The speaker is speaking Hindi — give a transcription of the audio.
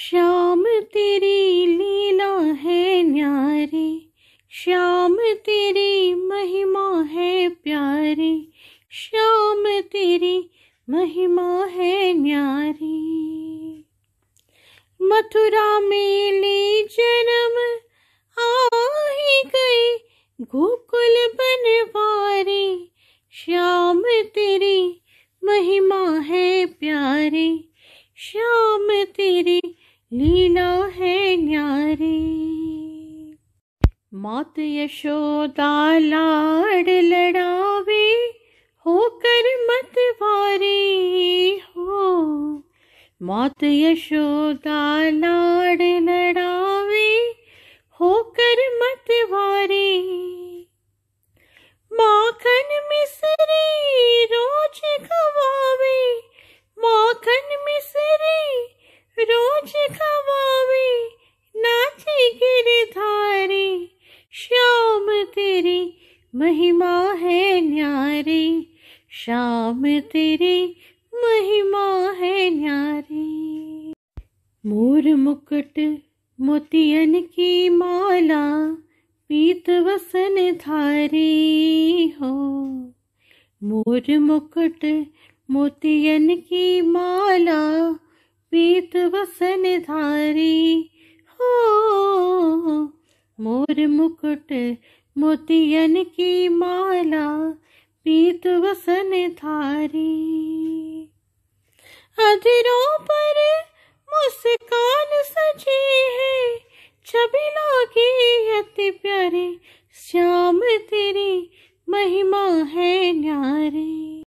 श्याम तेरी लीला है न्यारी श्याम तेरी महिमा है प्यारी श्याम तेरी महिमा है न्यारी मथुरा में ले जन्म आ ही गई गोकुल बनवारी श्याम तेरी महिमा है प्यारी श्याम तेरी लीला है न्यारी मात यशोदा लाड लड़ावे होकर मत वारी हो मात यशोदा लाड़ महिमा है न्यारी श्याम तेरी महिमा है न्यारी मोर मुकुट मोतियन की माला पीत वसन धारी हो मोर मुकुट मोतियन की माला पीत वसन धारी हो मोर मुकुट मोतियन की माला पीत वसन थारी अधरों पर मुस्कान सजी है छवि लागी अति प्यारी श्याम तेरी महिमा है न्यारी